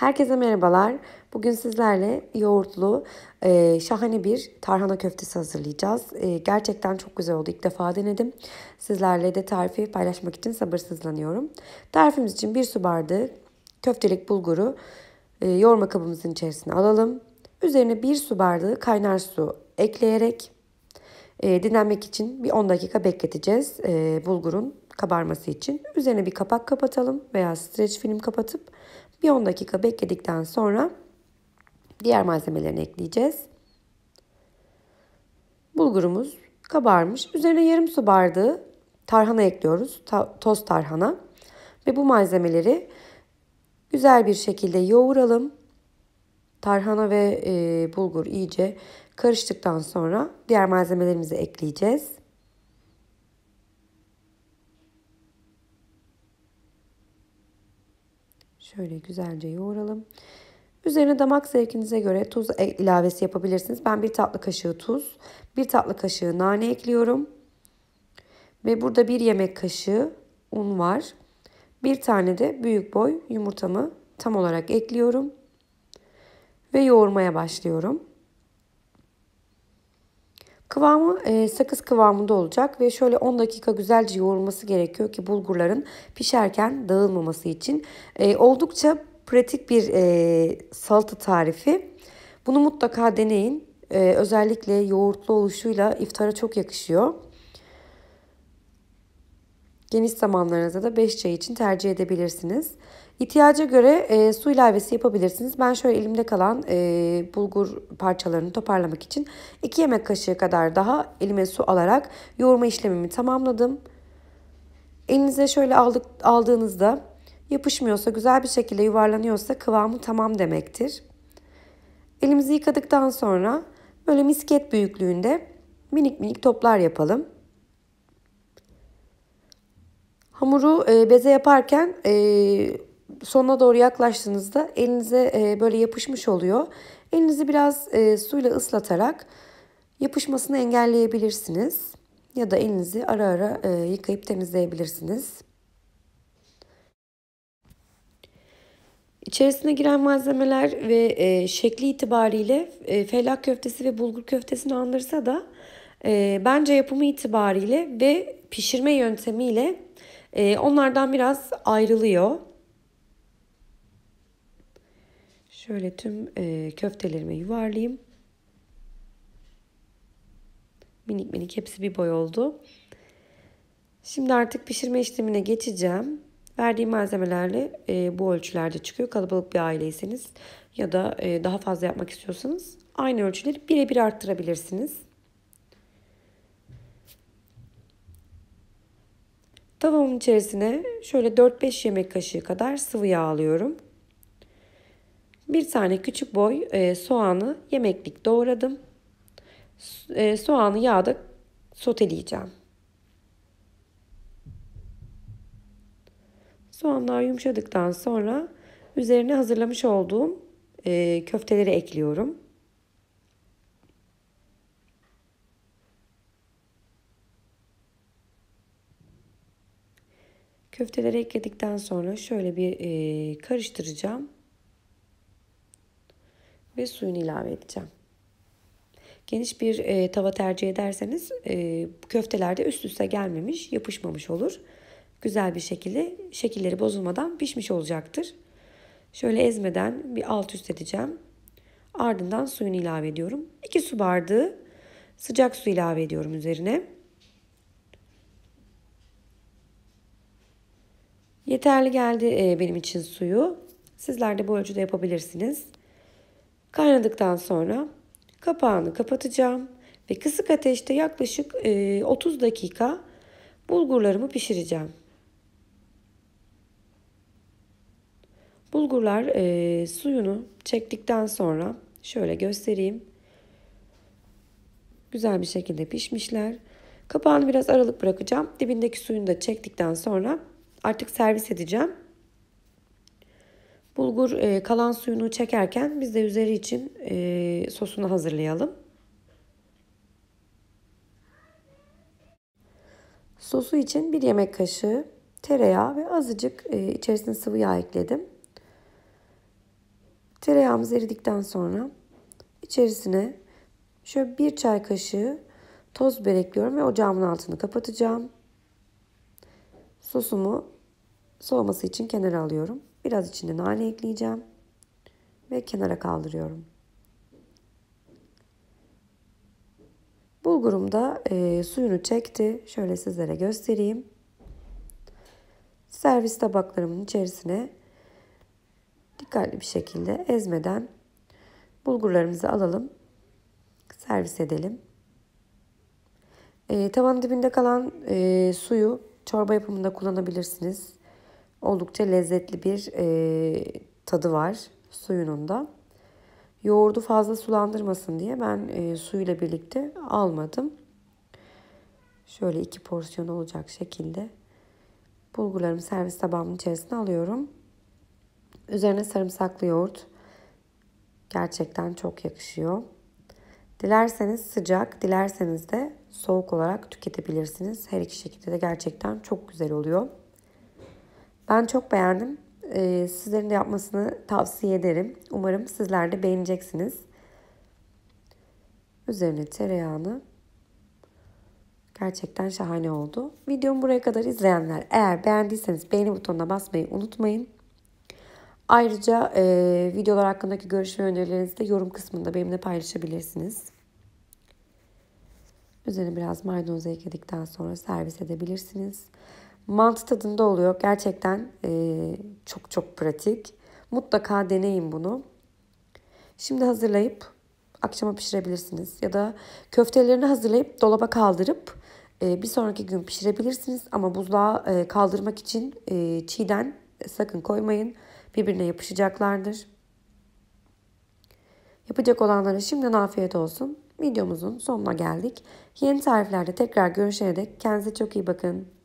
Herkese merhabalar. Bugün sizlerle yoğurtlu e, şahane bir tarhana köftesi hazırlayacağız. E, gerçekten çok güzel oldu. İlk defa denedim. Sizlerle de tarifi paylaşmak için sabırsızlanıyorum. Tarifimiz için bir su bardağı köftelik bulguru e, yoğurma kabımızın içerisine alalım. Üzerine bir su bardağı kaynar su ekleyerek e, dinlenmek için bir 10 dakika bekleteceğiz e, bulgurun kabarması için. Üzerine bir kapak kapatalım veya streç film kapatıp bir 10 dakika bekledikten sonra diğer malzemelerini ekleyeceğiz. Bulgurumuz kabarmış. Üzerine yarım su bardağı tarhana ekliyoruz. Ta toz tarhana. Ve bu malzemeleri güzel bir şekilde yoğuralım. Tarhana ve e, bulgur iyice karıştıktan sonra diğer malzemelerimizi ekleyeceğiz. Şöyle güzelce yoğuralım. Üzerine damak zevkinize göre tuz e, ilavesi yapabilirsiniz. Ben bir tatlı kaşığı tuz, bir tatlı kaşığı nane ekliyorum. Ve burada bir yemek kaşığı un var. Bir tane de büyük boy yumurtamı tam olarak ekliyorum. Ve yoğurmaya başlıyorum. Kıvamı e, sakız kıvamında olacak ve şöyle 10 dakika güzelce yoğurulması gerekiyor ki bulgurların pişerken dağılmaması için. E, oldukça pratik bir e, salata tarifi. Bunu mutlaka deneyin. E, özellikle yoğurtlu oluşuyla iftara çok yakışıyor. Geniş zamanlarınızda da 5 çay için tercih edebilirsiniz. İhtiyaca göre e, su ilavesi yapabilirsiniz. Ben şöyle elimde kalan e, bulgur parçalarını toparlamak için 2 yemek kaşığı kadar daha elime su alarak yoğurma işlemimi tamamladım. Elinize şöyle aldık, aldığınızda yapışmıyorsa, güzel bir şekilde yuvarlanıyorsa kıvamı tamam demektir. Elimizi yıkadıktan sonra böyle misket büyüklüğünde minik minik toplar yapalım. Hamuru e, beze yaparken e, sonuna doğru yaklaştığınızda elinize e, böyle yapışmış oluyor. Elinizi biraz e, suyla ıslatarak yapışmasını engelleyebilirsiniz. Ya da elinizi ara ara e, yıkayıp temizleyebilirsiniz. İçerisine giren malzemeler ve şekli itibariyle felak köftesi ve bulgur köftesini andırsa da bence yapımı itibariyle ve pişirme yöntemiyle onlardan biraz ayrılıyor. Şöyle tüm e, köftelerimi yuvarlayayım. Minik minik hepsi bir boy oldu. Şimdi artık pişirme işlemine geçeceğim. Verdiğim malzemelerle e, bu ölçülerde çıkıyor. Kalabalık bir aileyseniz ya da e, daha fazla yapmak istiyorsanız aynı ölçüleri birebir arttırabilirsiniz. Tavamın içerisine şöyle 4-5 yemek kaşığı kadar sıvı yağ alıyorum. Bir tane küçük boy e, soğanı yemeklik doğradım. E, soğanı yağda soteleyeceğim. Soğanlar yumuşadıktan sonra üzerine hazırlamış olduğum e, köfteleri ekliyorum. Köfteleri ekledikten sonra şöyle bir karıştıracağım ve suyunu ilave edeceğim. Geniş bir e, tava tercih ederseniz e, köfteler üst üste gelmemiş, yapışmamış olur. Güzel bir şekilde şekilleri bozulmadan pişmiş olacaktır. Şöyle ezmeden bir alt üst edeceğim. Ardından suyunu ilave ediyorum. 2 su bardağı sıcak su ilave ediyorum üzerine. Yeterli geldi e, benim için suyu. Sizler de bu ölçüde yapabilirsiniz. Kaynadıktan sonra kapağını kapatacağım ve kısık ateşte yaklaşık 30 e, dakika bulgurlarımı pişireceğim. Bulgurlar e, suyunu çektikten sonra şöyle göstereyim. Güzel bir şekilde pişmişler. Kapağını biraz aralık bırakacağım. Dibindeki suyunu da çektikten sonra artık servis edeceğim. Bulgur e, kalan suyunu çekerken biz de üzeri için e, sosunu hazırlayalım. Sosu için bir yemek kaşığı tereyağı ve azıcık e, içerisine sıvı yağ ekledim. Tereyağımız eridikten sonra içerisine şöyle bir çay kaşığı toz biber ekliyorum ve ocağımın altını kapatacağım. Sosumu soğuması için kenara alıyorum. Biraz içinde nane ekleyeceğim ve kenara kaldırıyorum. Bulgurum da e, suyunu çekti. Şöyle sizlere göstereyim. Servis tabaklarımın içerisine dikkatli bir şekilde ezmeden bulgurlarımızı alalım. Servis edelim. E, tavanın dibinde kalan e, suyu çorba yapımında kullanabilirsiniz. Oldukça lezzetli bir e, tadı var suyunun da. Yoğurdu fazla sulandırmasın diye ben e, suyuyla birlikte almadım. Şöyle iki porsiyon olacak şekilde bulgularımı servis tabağımın içerisine alıyorum. Üzerine sarımsaklı yoğurt gerçekten çok yakışıyor. Dilerseniz sıcak, dilerseniz de soğuk olarak tüketebilirsiniz. Her iki şekilde de gerçekten çok güzel oluyor. Ben çok beğendim. Ee, sizlerin de yapmasını tavsiye ederim. Umarım sizler de beğeneceksiniz. Üzerine tereyağını Gerçekten şahane oldu. Videomu buraya kadar izleyenler eğer beğendiyseniz beğeni butonuna basmayı unutmayın. Ayrıca e, videolar hakkındaki görüş ve önerilerinizi de yorum kısmında benimle paylaşabilirsiniz. Üzerine biraz maydanoz ekledikten sonra servis edebilirsiniz. Mantı tadında oluyor. Gerçekten e, çok çok pratik. Mutlaka deneyin bunu. Şimdi hazırlayıp akşama pişirebilirsiniz. Ya da köftelerini hazırlayıp dolaba kaldırıp e, bir sonraki gün pişirebilirsiniz. Ama buzluğa e, kaldırmak için e, çiğden sakın koymayın. Birbirine yapışacaklardır. Yapacak olanlara şimdiden afiyet olsun. Videomuzun sonuna geldik. Yeni tariflerde tekrar görüşene dek kendinize çok iyi bakın.